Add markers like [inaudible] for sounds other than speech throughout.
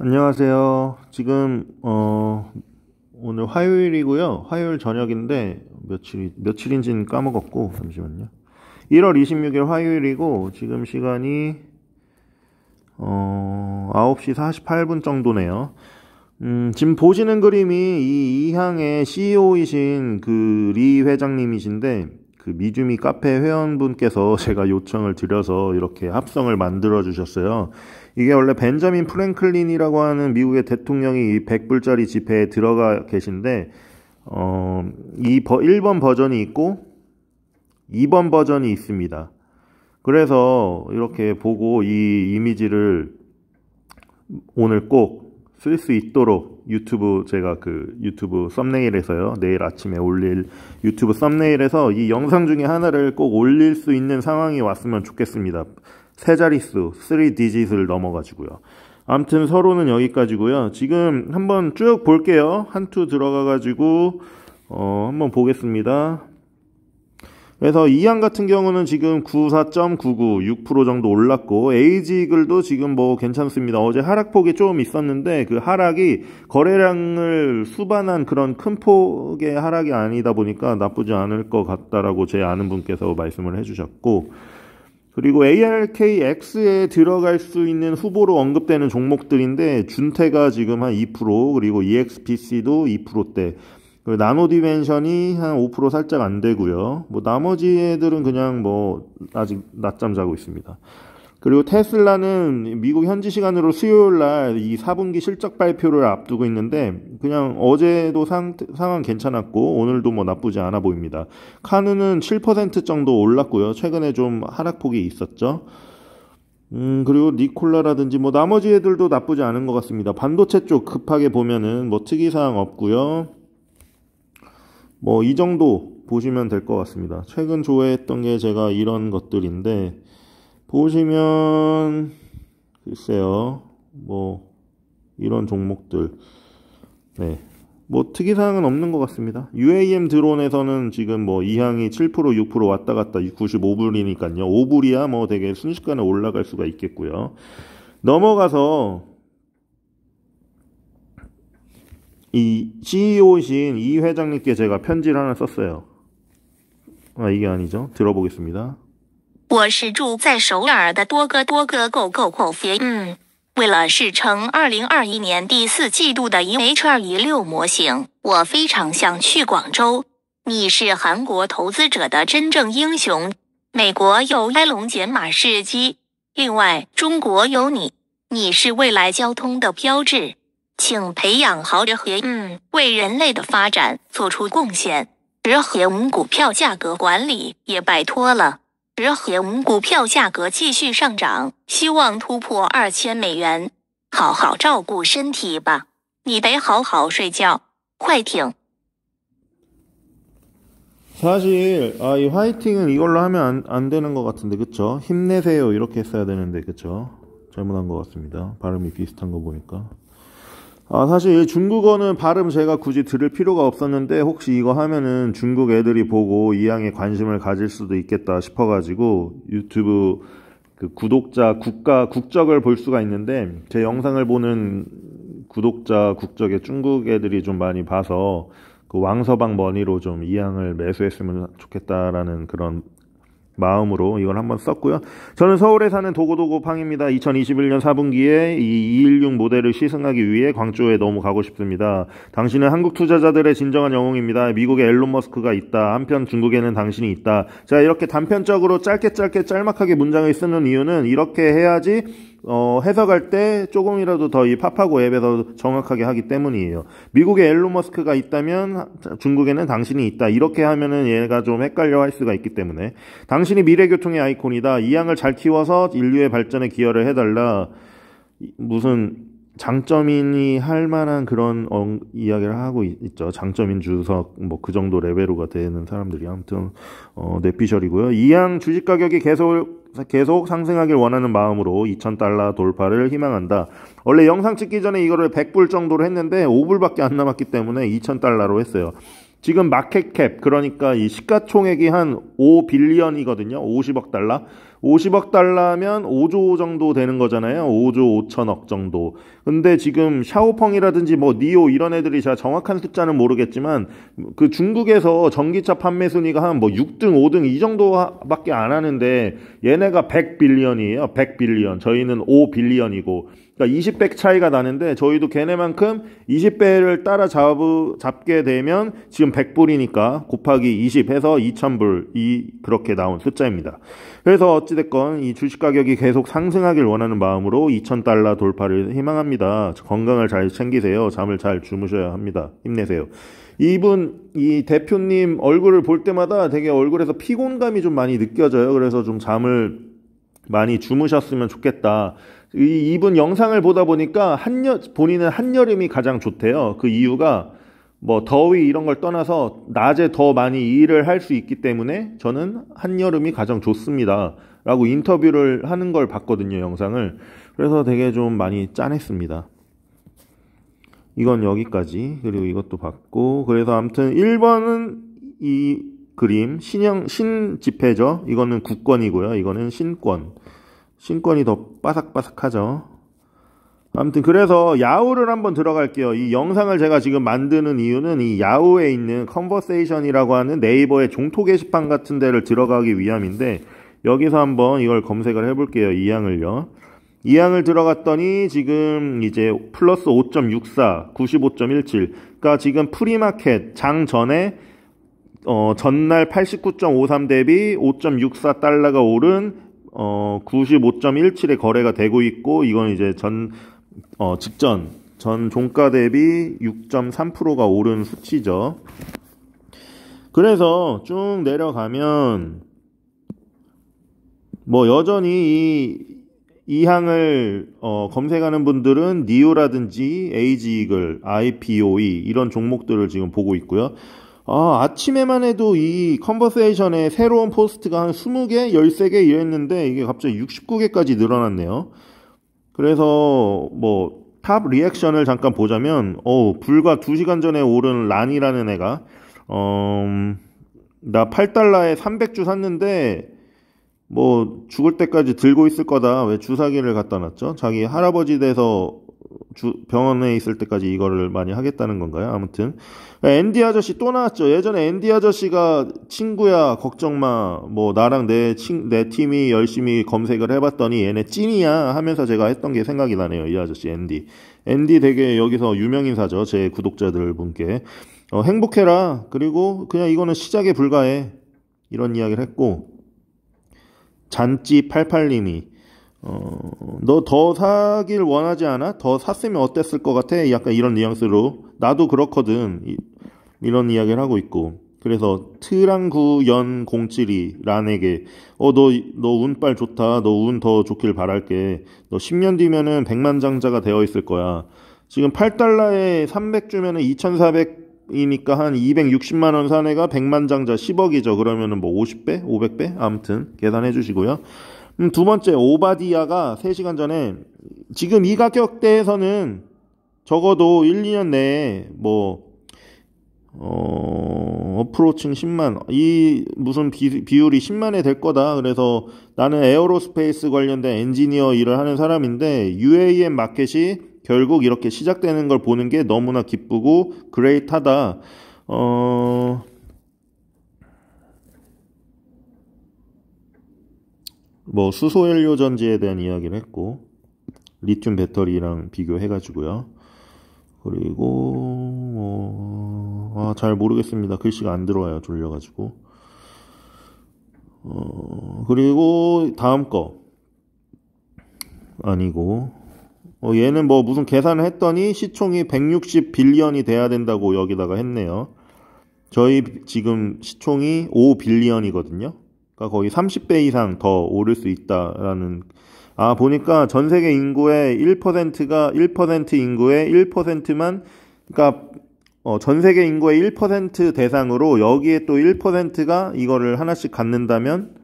안녕하세요. 지금 어, 오늘 화요일이고요. 화요일 저녁인데 며칠 며칠인지는 까먹었고 잠시만요. 1월 26일 화요일이고 지금 시간이 어, 9시 48분 정도네요. 음, 지금 보시는 그림이 이 이향의 CEO이신 그 리 회장님이신데 그 미주미 카페 회원분께서 [laughs] 제가 요청을 드려서 이렇게 합성을 만들어 주셨어요. 이게 원래 벤자민 프랭클린이라고 하는 미국의 대통령이 이 100불짜리 지폐에 들어가 계신데 어, 이 1번 버전이 있고 2번 버전이 있습니다. 그래서 이렇게 보고 이 이미지를 오늘 꼭 쓸 수 있도록 유튜브 제가 그 유튜브 썸네일에서요. 내일 아침에 올릴 유튜브 썸네일에서 이 영상 중에 하나를 꼭 올릴 수 있는 상황이 왔으면 좋겠습니다. 세 자릿수, 3디짓을 넘어가지고요. 암튼 서로는 여기까지고요. 지금 한번 쭉 볼게요. 한투 들어가가지고 어, 한번 보겠습니다. 그래서 이양 같은 경우는 지금 94.99, 6% 정도 올랐고 에이지글도 지금 뭐 괜찮습니다. 어제 하락폭이 좀 있었는데 그 하락이 거래량을 수반한 그런 큰 폭의 하락이 아니다 보니까 나쁘지 않을 것 같다라고 제 아는 분께서 말씀을 해주셨고 그리고 ARKX에 들어갈 수 있는 후보로 언급되는 종목들인데 준태가 지금 한2% 그리고 EXPC도 2%대 그리고 나노 디멘션이 한 5% 살짝 안 되고요. 뭐 나머지 애들은 그냥 뭐 아직 낮잠 자고 있습니다. 그리고 테슬라는 미국 현지 시간으로 수요일 날 이 4분기 실적 발표를 앞두고 있는데 그냥 어제도 상, 상황 괜찮았고 오늘도 뭐 나쁘지 않아 보입니다. 카누는 7% 정도 올랐고요. 최근에 좀 하락폭이 있었죠. 음, 그리고 니콜라라든지 뭐 나머지 애들도 나쁘지 않은 것 같습니다. 반도체 쪽 급하게 보면은 뭐 특이사항 없고요. 뭐 이 정도 보시면 될 것 같습니다. 최근 조회했던 게 제가 이런 것들인데 보시면 글쎄요 뭐 이런 종목들 네. 뭐 특이사항은 없는 것 같습니다. UAM 드론에서는 지금 뭐 이항이 7% 6% 왔다 갔다 95불이니까요. 5불이야 뭐 되게 순식간에 올라갈 수가 있겠고요. 넘어가서 이 CEO이신 이 회장님께 제가 편지를 하나 썼어요. 아 이게 아니죠. 들어보겠습니다. 我是住在首尔的多个波哥够够够肥。嗯，为了试乘2021年第四季度的 H26 模型，我非常想去广州。你是韩国投资者的真正英雄。美国有埃隆·马士基，另外中国有你，你是未来交通的标志。请培养好人和嗯，为人类的发展做出贡献。人和股票价格管理也拜托了。石油股票价格继续上涨，希望突破二千美元。好好照顾身体吧，你得好好睡觉。快听，사실아이화이팅은이걸로하면안되는것같은데그렇힘내세요이렇게써야되는데그렇잘못한것같습니다발음이비슷한거보니까 아, 사실 중국어는 발음 제가 굳이 들을 필요가 없었는데 혹시 이거 하면은 중국 애들이 보고 이양에 관심을 가질 수도 있겠다 싶어가지고 유튜브 그 구독자 국가 국적을 볼 수가 있는데 제 영상을 보는 구독자 국적의 중국 애들이 좀 많이 봐서 그 왕서방 머니로 좀 이양을 매수했으면 좋겠다라는 그런 마음으로 이걸 한번 썼고요. 저는 서울에 사는 도고도고팡입니다. 2021년 4분기에 이 216 모델을 시승하기 위해 광주에 너무 가고 싶습니다. 당신은 한국 투자자들의 진정한 영웅입니다. 미국에 앨론 머스크가 있다. 한편 중국에는 당신이 있다. 자, 이렇게 단편적으로 짧게 짧게 짤막하게 문장을 쓰는 이유는 이렇게 해야지 어, 해석할 때 조금이라도 더 이 파파고 앱에서 정확하게 하기 때문이에요. 미국에 엘로 머스크가 있다면 중국에는 당신이 있다. 이렇게 하면은 얘가 좀 헷갈려 할 수가 있기 때문에 당신이 미래 교통의 아이콘이다. 이 양을 잘 키워서 인류의 발전에 기여를 해달라. 무슨 장점인이 할 만한 그런 어, 이야기를 하고 있, 죠 장점인 주석 뭐 그 정도 레벨로가 되는 사람들이 아무튼 어, 내피셜이고요 이 양 주식 가격이 계속 계속 상승하길 원하는 마음으로 2,000달러 돌파를 희망한다. 원래 영상 찍기 전에 이거를 100불 정도로 했는데 5불밖에 안 남았기 때문에 2,000달러로 했어요. 지금 마켓캡 그러니까 이 시가총액이 한 5빌리언이거든요. 50억 달러. 50억 달러면 5조 정도 되는 거잖아요. 5조 5천억 정도. 근데 지금 샤오펑이라든지 뭐 니오 이런 애들이 제가 정확한 숫자는 모르겠지만 그 중국에서 전기차 판매 순위가 한 뭐 6등, 5등 이 정도밖에 안 하는데 얘네가 100빌리언이에요. 100빌리언. 저희는 5빌리언이고 그러니까 20배 차이가 나는데 저희도 걔네만큼 20배를 따라 잡, 잡게 되면 지금 100불이니까 곱하기 20 해서 2000불이 그렇게 나온 숫자입니다. 그래서 어찌됐건 이 주식 가격이 계속 상승하길 원하는 마음으로 2,000달러 돌파를 희망합니다. 건강을 잘 챙기세요. 잠을 잘 주무셔야 합니다. 힘내세요. 이분, 이 대표님 얼굴을 볼 때마다 되게 얼굴에서 피곤감이 좀 많이 느껴져요. 그래서 좀 잠을 많이 주무셨으면 좋겠다. 이, 이분 영상을 보다 보니까 한여, 본인은 한여름이 가장 좋대요. 그 이유가 뭐 더위 이런 걸 떠나서 낮에 더 많이 일을 할 수 있기 때문에 저는 한여름이 가장 좋습니다. 라고 인터뷰를 하는 걸 봤거든요, 영상을. 그래서 되게 좀 많이 짠했습니다. 이건 여기까지. 그리고 이것도 봤고. 그래서 아무튼 1번은 이 그림, 신형, 신집회죠. 이거는 국권이고요. 이거는 신권. 신권이 더 바삭바삭하죠. 아무튼 그래서 야후를 한번 들어갈게요. 이 영상을 제가 지금 만드는 이유는 이 야후에 있는 컨버세이션이라고 하는 네이버의 종토 게시판 같은 데를 들어가기 위함인데 여기서 한번 이걸 검색을 해볼게요. 이 양을요. 이 양을 들어갔더니 지금 이제 플러스 5.64, 95.17. 그러니까 지금 프리마켓 장 전에 어, 전날 89.53 대비 5.64 달러가 오른 어, 95.17의 거래가 되고 있고 이건 이제 전 어, 직전 전 종가 대비 6.3%가 오른 수치죠. 그래서 쭉 내려가면 뭐 여전히 이, 이 항을 어, 검색하는 분들은 니오라든지 에이지이글, IPOE 이런 종목들을 지금 보고 있고요. 아, 아침에만 해도 이 컨버세이션에 새로운 포스트가 한 20개, 13개 이랬는데 이게 갑자기 69개까지 늘어났네요. 그래서 뭐 탑 리액션을 잠깐 보자면 어, 불과 2시간 전에 오른 란이라는 애가 어, 나 8달러에 300주 샀는데 뭐 죽을 때까지 들고 있을 거다. 왜 주사기를 갖다 놨죠? 자기 할아버지 돼서 주, 병원에 있을 때까지 이거를 많이 하겠다는 건가요? 아무튼 그러니까 앤디 아저씨 또 나왔죠. 예전에 앤디 아저씨가 친구야 걱정 마. 뭐 나랑 내친내 팀이 열심히 검색을 해봤더니 얘네 찐이야 하면서 제가 했던 게 생각이 나네요. 이 아저씨 앤디. 앤디 되게 여기서 유명 인사죠. 제 구독자들 분께 어, 행복해라. 그리고 그냥 이거는 시작에 불과해. 이런 이야기를 했고 잔찌88님이 어, 너 더 사길 원하지 않아? 더 샀으면 어땠을 것 같아? 약간 이런 뉘앙스로 나도 그렇거든 이, 이런 이야기를 하고 있고 그래서 트랑구연 0 7이 란에게 어 너 너 운빨 좋다 너 운 더 좋길 바랄게 너 10년 뒤면은 100만 장자가 되어 있을 거야 지금 8달러에 300 주면은 2,400 이니까 한 260만 원 사내가 100만 장자 10억이죠. 그러면은 뭐 50배, 500배 아무튼 계산해 주시고요. 음, 두 번째 오바디아가 3시간 전에 지금 이 가격대에서는 적어도 1, 2년 내에 뭐 어, 어프로칭 10만 이 무슨 비, 비율이 10만에 될 거다. 그래서 나는 에어로스페이스 관련된 엔지니어 일을 하는 사람인데 UAM 마켓이 결국 이렇게 시작되는 걸 보는 게 너무나 기쁘고 그레이트하다. 어... 뭐 수소 연료 전지에 대한 이야기를 했고 리튬 배터리랑 비교해 가지고요. 그리고 어... 아, 잘 모르겠습니다. 글씨가 안 들어와요. 졸려 가지고. 어... 그리고 다음 거 아니고 어, 얘는 뭐 무슨 계산을 했더니 시총이 160 빌리언이 돼야 된다고 여기다가 했네요. 저희 지금 시총이 5 빌리언이거든요. 그러니까 거의 30배 이상 더 오를 수 있다라는 아 보니까 전 세계 인구의 1%가 1% 인구의 1%만 그러니까 어, 전 세계 인구의 1% 대상으로 여기에 또 1%가 이거를 하나씩 갖는다면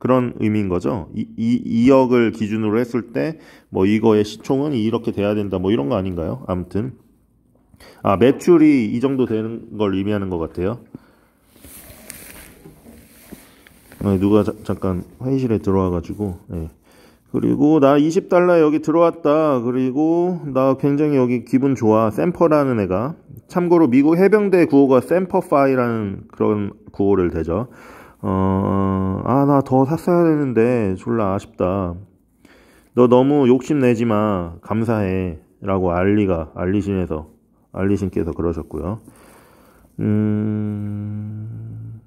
그런 의미인 거죠. 이, 이 2억을 기준으로 했을 때 뭐 이거의 시총은 이렇게 돼야 된다 뭐 이런 거 아닌가요? 아무튼 아 매출이 이 정도 되는 걸 의미하는 것 같아요. 네, 누가 자, 잠깐 회의실에 들어와가지고 네. 그리고 나 20달러 에 여기 들어왔다 그리고 나 굉장히 여기 기분 좋아 샘퍼라는 애가 참고로 미국 해병대 구호가 샘퍼파이라는 그런 구호를 대죠 어, 아, 나 더 샀어야 되는데, 졸라 아쉽다. 너 너무 욕심내지 마. 감사해. 라고 알리가, 알리신에서, 알리신께서 그러셨고요. 음,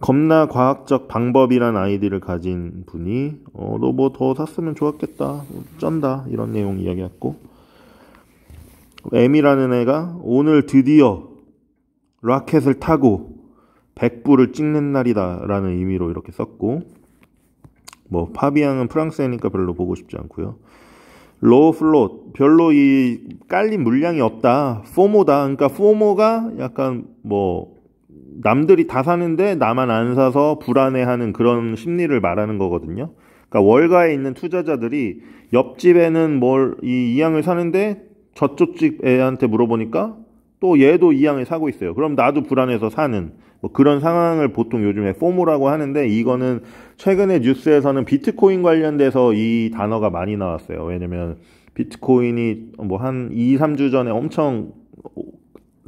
겁나 과학적 방법이란 아이디를 가진 분이, 어, 너 뭐 더 샀으면 좋았겠다. 뭐 쩐다. 이런 내용 이야기했고. M이라는 애가 오늘 드디어 라켓을 타고 백부를 찍는 날이다라는 의미로 이렇게 썼고 뭐 파비앙은 프랑스니까 별로 보고 싶지 않고요. 로우 플롯 별로 이 깔린 물량이 없다. 포모다. 그러니까 포모가 약간 뭐 남들이 다 사는데 나만 안 사서 불안해하는 그런 심리를 말하는 거거든요. 그러니까 월가에 있는 투자자들이 옆집에는 뭘이 이양을 사는데 저쪽 집 애한테 물어보니까 또 얘도 이양을 사고 있어요. 그럼 나도 불안해서 사는 뭐 그런 상황을 보통 요즘에 포모라고 하는데 이거는 최근에 뉴스에서는 비트코인 관련돼서 이 단어가 많이 나왔어요. 왜냐면 비트코인이 뭐 한 2, 3주 전에 엄청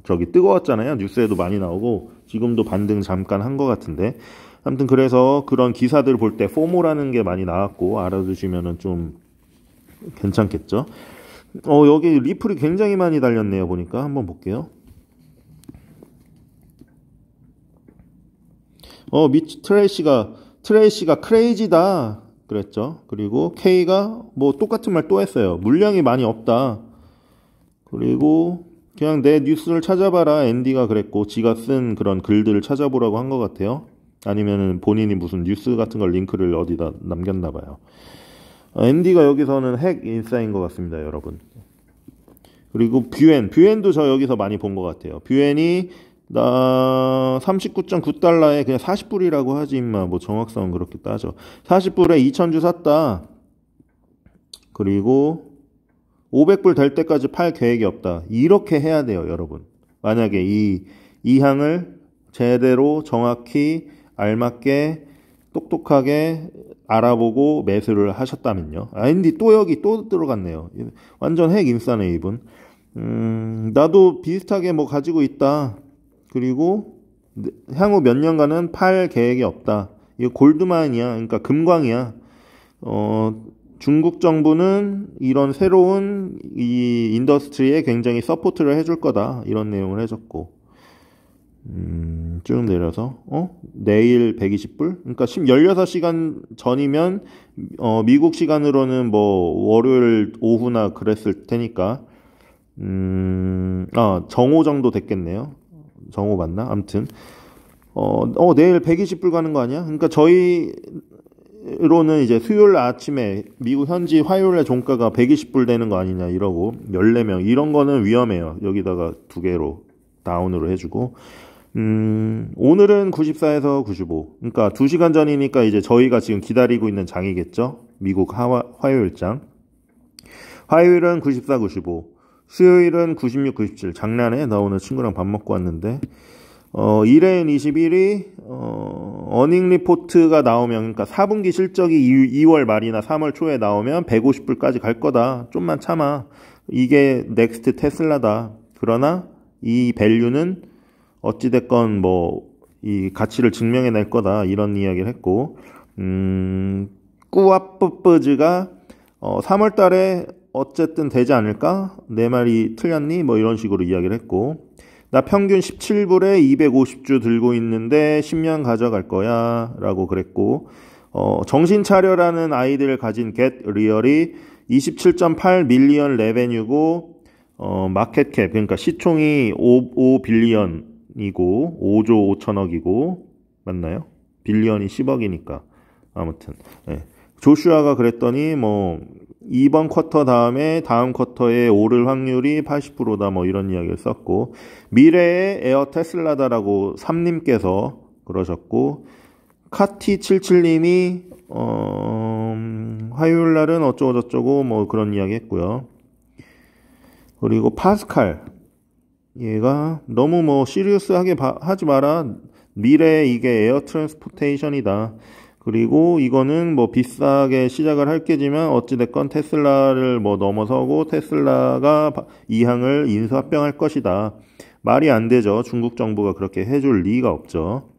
저기 뜨거웠잖아요. 뉴스에도 많이 나오고 지금도 반등 잠깐 한 것 같은데 아무튼 그래서 그런 기사들 볼 때 포모라는 게 많이 나왔고 알아두시면은 좀 괜찮겠죠. 어, 여기 리플이 굉장히 많이 달렸네요. 보니까 한번 볼게요. 어, 미치 트레이시가 트레이시가 크레이지다 그랬죠. 그리고 K가 뭐 똑같은 말 또 했어요. 물량이 많이 없다. 그리고 그냥 내 뉴스를 찾아봐라. 앤디가 그랬고 지가 쓴 그런 글들을 찾아보라고 한 것 같아요. 아니면 본인이 무슨 뉴스 같은 걸 링크를 어디다 남겼나 봐요. MD가 어, 여기서는 핵 인싸인 것 같습니다, 여러분. 그리고 뷰엔, 뷰엔도 저 여기서 많이 본 것 같아요. 뷰엔이 나 39.9달러에 그냥 40불이라고 하지 임마. 뭐 정확성은 그렇게 따져. 40불에 2 0 0 0주 샀다. 그리고 500불 될 때까지 팔 계획이 없다. 이렇게 해야 돼요, 여러분. 만약에 이, 이 향을 제대로 정확히 알맞게 똑똑하게 알아보고 매수를 하셨다면요. 아인데또 여기 또 들어갔네요. 완전 핵 인싸네 이분. 음, 나도 비슷하게 뭐 가지고 있다. 그리고 향후 몇 년간은 팔 계획이 없다. 이거 골드만이야. 그러니까 금광이야. 어, 중국 정부는 이런 새로운 이 인더스트리에 굉장히 서포트를 해줄 거다. 이런 내용을 해줬고. 음, 쭉 내려서, 어? 내일 120불? 그러니까 10, 16시간 전이면, 어, 미국 시간으로는 뭐, 월요일 오후나 그랬을 테니까, 음, 아, 정오 정도 됐겠네요. 정오 맞나? 암튼. 어, 어, 내일 120불 가는 거 아니야? 그러니까 저희로는 이제 수요일 아침에 미국 현지 화요일에 종가가 120불 되는 거 아니냐 이러고, 14명. 이런 거는 위험해요. 여기다가 두 개로 다운으로 해주고. 음, 오늘은 94에서 95. 그러니까 2시간 전이니까 이제 저희가 지금 기다리고 있는 장이겠죠? 미국 하와, 화요일장. 화요일은 94, 95. 수요일은 96, 97. 장난해? 나 오늘 친구랑 밥 먹고 왔는데. 어, 이레인 21이, 어, 어닝 리포트가 나오면, 그러니까 4분기 실적이 2, 월 말이나 3월 초에 나오면 150불까지 갈 거다. 좀만 참아. 이게 넥스트 테슬라다. 그러나 이 밸류는 어찌됐건 뭐 이 가치를 증명해낼 거다 이런 이야기를 했고 음 꾸아뿌뿌즈가 어 3월달에 어쨌든 되지 않을까 내 말이 틀렸니 뭐 이런 식으로 이야기를 했고 나 평균 17불에 250주 들고 있는데 10년 가져갈 거야 라고 그랬고 어, 정신 차려라는 아이디를 가진 겟 리얼이 27.8 밀리언 레베뉴고 어, 마켓캡 그러니까 시총이 5, 5 빌리언 이고 5조 5천억이고 맞나요? 빌리언이 10억이니까 아무튼 네. 조슈아가 그랬더니 뭐 이번 쿼터 다음에 다음 쿼터에 오를 확률이 80%다 뭐 이런 이야기를 썼고 미래의 에어 테슬라다라고 삼님께서 그러셨고 카티 77님이 어 화요일 날은 어쩌고 저쩌고 뭐 그런 이야기 했고요. 그리고 파스칼 얘가 너무 뭐시리우스하게 하지 마라. 미래 에 이게 에어 트랜스포테이션이다. 그리고 이거는 뭐 비싸게 시작을 할 게지만 어찌됐건 테슬라를 뭐 넘어서고 테슬라가 이 항을 인수합병할 것이다. 말이 안 되죠. 중국 정부가 그렇게 해줄 리가 없죠.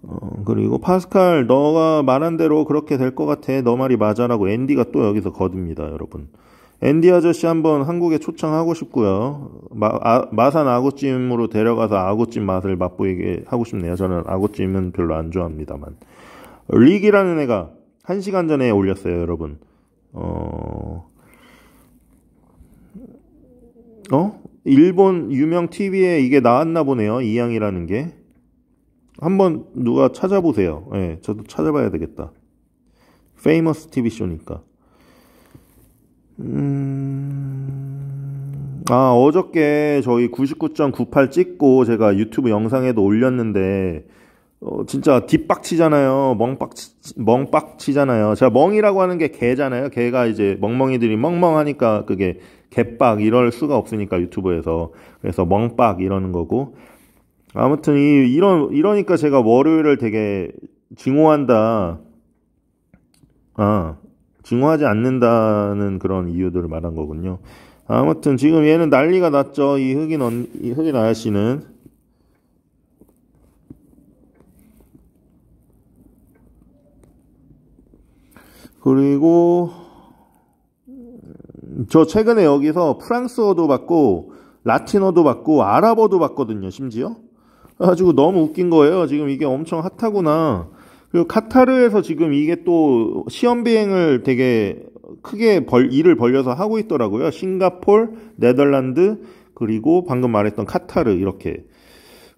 어, 그리고 파스칼 너가 말한 대로 그렇게 될 것 같아. 너 말이 맞아라고 앤디가 또 여기서 거듭니다, 여러분. 앤디 아저씨 한번 한국에 초청하고 싶고요. 마, 아, 마산 아구찜으로 데려가서 아구찜 맛을 맛보이게 하고 싶네요. 저는 아구찜은 별로 안 좋아합니다만. 릭이라는 애가 한시간 전에 올렸어요, 여러분. 어, 어? 일본 유명 TV에 이게 나왔나 보네요. 이양이라는 게. 한번 누가 찾아보세요. 예, 네, 저도 찾아봐야 되겠다. 페이머스 TV 쇼니까. 음... 아, 어저께 저희 99.98 찍고 제가 유튜브 영상에도 올렸는데, 어, 진짜 뒷박치잖아요. 멍박치, 멍박치잖아요. 제가 멍이라고 하는 게 개잖아요. 개가 이제 멍멍이들이 멍멍하니까 그게 개빡 이럴 수가 없으니까 유튜브에서. 그래서 멍빡 이러는 거고. 아무튼 이, 이런, 이러니까 제가 월요일을 되게 증오한다. 아, 증오하지 않는다는 그런 이유들을 말한 거군요. 아무튼 지금 얘는 난리가 났죠. 이 흑인 언, 이 흑인 아저씨는 그리고 저 최근에 여기서 프랑스어도 받고 라틴어도 받고 아랍어도 받거든요. 심지어 그래가지고 너무 웃긴 거예요. 지금 이게 엄청 핫하구나. 그 카타르에서 지금 이게 또 시험 비행을 되게 크게 벌, 일을 벌려서 하고 있더라고요. 싱가폴, 네덜란드, 그리고 방금 말했던 카타르 이렇게.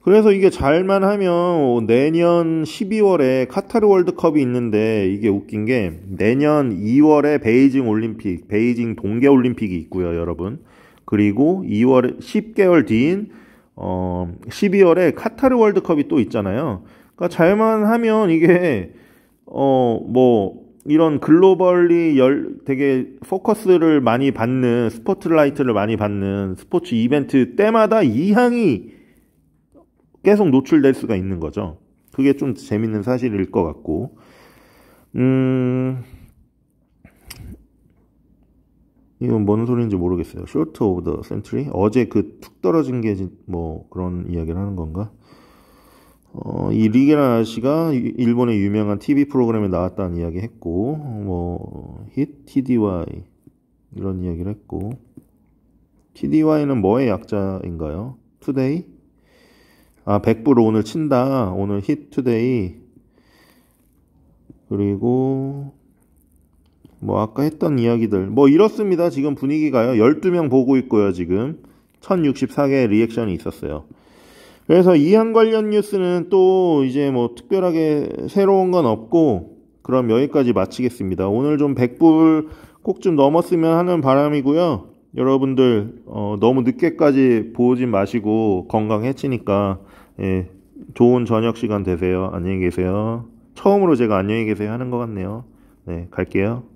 그래서 이게 잘만 하면 뭐 내년 12월에 카타르 월드컵이 있는데 이게 웃긴 게 내년 2월에 베이징 올림픽, 베이징 동계 올림픽이 있고요, 여러분. 그리고 2월 10개월 뒤인 어 12월에 카타르 월드컵이 또 있잖아요. 그러니까 잘만 하면 이게 어 뭐 이런 글로벌리 열 되게 포커스를 많이 받는 스포트라이트를 많이 받는 스포츠 이벤트 때마다 이 향이 계속 노출될 수가 있는 거죠. 그게 좀 재밌는 사실일 것 같고 음 이건 뭔 소리인지 모르겠어요. 쇼트 오브 더 센트리? 어제 그 툭 떨어진 게 뭐 그런 이야기를 하는 건가? 어, 이 리게라 씨가 일본의 유명한 TV 프로그램에 나왔다는 이야기 했고, 뭐, 힛, TDY, 이런 이야기를 했고, TDY는 뭐의 약자인가요? 투데이? 아, 0부로 오늘 친다. 오늘 힛 투데이. 그리고, 뭐, 아까 했던 이야기들. 뭐, 이렇습니다. 지금 분위기가요. 12명 보고 있고요, 지금. 1064개의 리액션이 있었어요. 그래서 이항 관련 뉴스는 또 이제 뭐 특별하게 새로운 건 없고 그럼 여기까지 마치겠습니다. 오늘 좀 100불 꼭 좀 넘었으면 하는 바람이고요. 여러분들 어, 너무 늦게까지 보지 마시고 건강 해치니까 예, 좋은 저녁 시간 되세요. 안녕히 계세요. 처음으로 제가 안녕히 계세요 하는 것 같네요. 네, 갈게요.